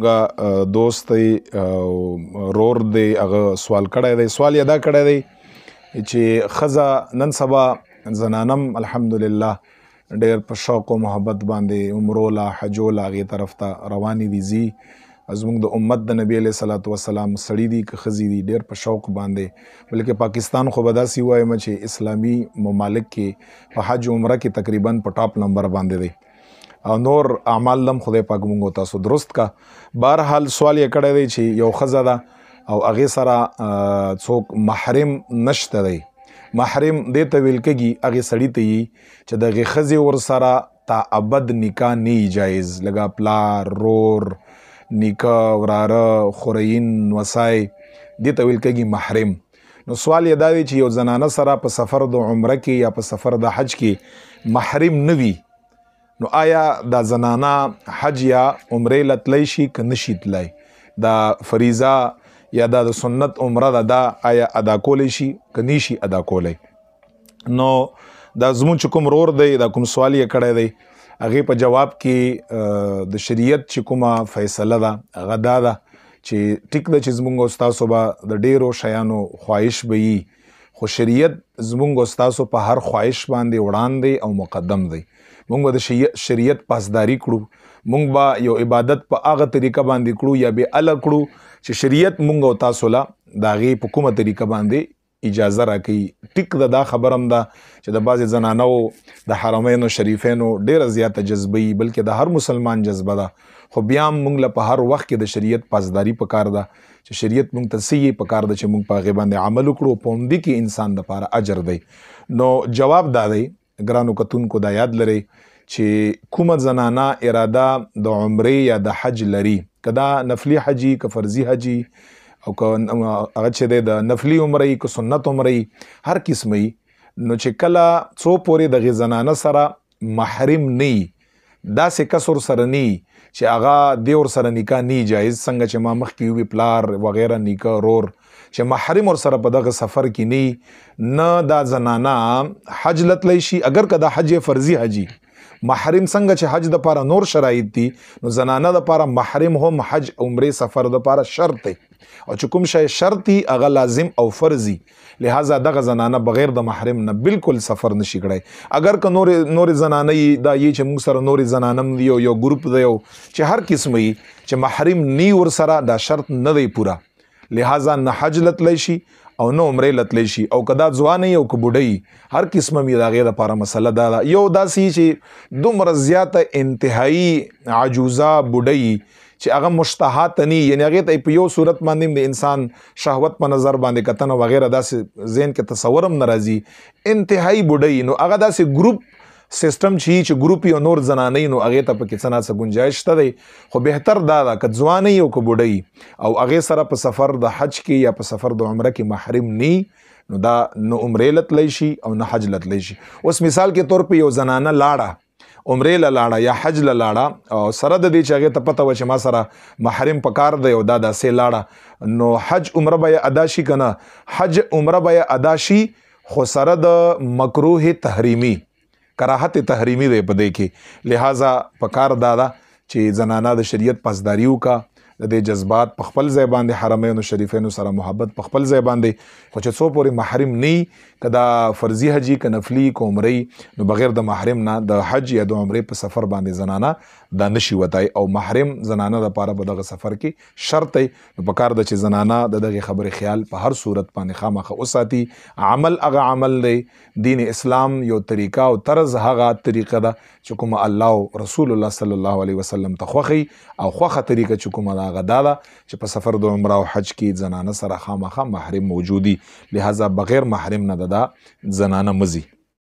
غا دوست دی رور دی هغه سوال کړی دی سوال یې دا کړی دی چې خزا نن سبا زنانم الحمدلله ډیر په شوق او محبت باندې عمرولا حجولا غي طرف ته رواني دي زی زموږ د امت د نبی له صلوات و سلام سړی دي که خزي دي ډیر په شوق باندې بلکې پاکستان خو بداسي وای مچ اسلامي ممالک کې په حج عمره کې تقریبا په ټاپ نمبر باندې دی او نور اعمال لم خدای پاک مونږ تاسو درست کا بهرحال سوال یې کړی دی چې یو خزه ده او هغه سره څوک محرم نشته دی محرم دې ته ویل کېږي هغه سړی ته چې دغه خزه ور سره تا ابد نکاح نه جایز لگا پلار رور نکاح وراره خورین وسای دې ته ویل کېږي محرم نو سوال یې دا دی چې یو زنانه سره په سفر د عمره کې یا په سفر د حج کې محرم نه وي نو آیا د زنانا حج یا عمره لتلی شي که نشي تلای دا فریضه یا دا د سنت عمره ده دا آیا ادا کولی شي که نشي ادا کولی نو دا زمون چې کوم رور دی دا کوم سوال یې کړی دی هغه په جواب کې د شریعت چې کومه فیصله ده هغه دا ده چې ټیک د چې زمونږ استاد صبح د ډیرو شیانو خواهش به وي خو شریعت زمونږ استاد په هر خواهش باندې وړاندې او مقدم دی مونږ به د شریعت پاسداری کړو مونږ به یو عبادت په هغه طریقه باندې کړو یا به ال کړو چې شریعت مونږ او تاسو له داغي په کومه طریقه باندې اجازه راکړي ټیک دا, دا خبرم ده چې د بعض زنانو د حرمینو شریفینو ډیره زیاته جذبي بلکې د هر مسلمان جذبه ده خو بیا موږ له په هر وخت کې د شریعت پاسداری پکار ده چې شریعت موږ ته سي پکار ده چې موږ په غیبه باندې عمل وکړو پوم دي کې انسان د لپاره اجر دی نو جواب دا دی ګرانو کتونکو دا یاد لري چې کومه زنانه اراده د عمرې یا د حج لري کدا نفلی حجی که فرضی حجی او که هغه چې د نفلی عمرې که سنت عمرې هر قسمه نو چې کله څو پورې د غزنانه سره محرم نه دا سه کسر سرنی چې هغه دی ور سره نکاح نه جایز څنګه چې ما مخ کې وی پلار وغیرہ نکاح رور چې محرم ور سره په دغه سفر کې نه نه دا زنانا حج لتلی شي اگر کدا حج فرضی حجی محرم څنګه چې حج د لپاره نور شرایط دي نو زنانه د لپاره محرم هم حج عمره سفر د لپاره شرط دی او چې کوم شی شرطي هغه لازم او فرضي لہذا دغه زنانه بغیر د محرم نه بالکل سفر نشي کړای اگر که نور نور زنانه دا یی چې موږ سره نور زنانم دی یو ګروپ دی چې هر قسمه چې محرم نی ور سره دا شرط نه دی پوره لہذا نه حج لتلی شي او نه عمره لتلی شي او کدا ځوان یو کبډي هر قسمه می داغه لپاره مسله دا یو داسي چې دومره زیاته انتهایی عجوزا بډي چې هغه مشتهات نه یعنی هغه ته په یو صورت باندې د انسان شهوت په نظر باندې کتن او وغیرہ داسې ذهن کې تصورم ناراضي انتهایی بډای نو هغه داسې ګروپ سیستم چې چې ګروپي او نور زنانې نو هغه ته پکې څنګه څه گنجائش شته دی خو بهتر دا ده ک ځواني او ک بډای او هغه سره په سفر د حج کې یا په سفر د عمره کې محرم ني نو دا نو عمره لت لای شي او نه حج لت لای شي اوس مثال کې طور په یو زنانه لاړه عمره لاړه یا حج لاړه او سره د دې چاغه ته پته و چې ما سره محرم پکار دی او دا داسې لاړه نو حج عمره به ادا شي کنه حج عمره به ادا شي خو سره د مکروه تحریمی کراهت تحریمی دی په دې کې لہذا پکار دادا چې زنانه د شریعت پاسداریو کا د دې جذبات په خپل ځای باندې حرمین او شریفین سره محبت په خپل ځای باندې خو چې څو پورې محرم نه کدا فرضي حجي ک نفلي ک عمرې نو بغیر د محرم نه د حج یا د عمرې په سفر باندې زنانه دا نشي وتای او محرم زنانه د پاره په دغه سفر کې شرط دی په کار د چې زنانه د دغه خبرې خیال په هر صورت باندې خامخه اوساتي عمل هغه عمل دی دین اسلام یو طریقه او طرز هغه طریقه ده چې کوم الله رسول الله صلی الله علیه وسلم ته خوخي او خوخه طریقه چې کومه معنا غدا ده چې په سفر د عمره او حج کې زنانه سره خامخا محرم موجودي لہذا بغیر محرم نه ده زنانه مزي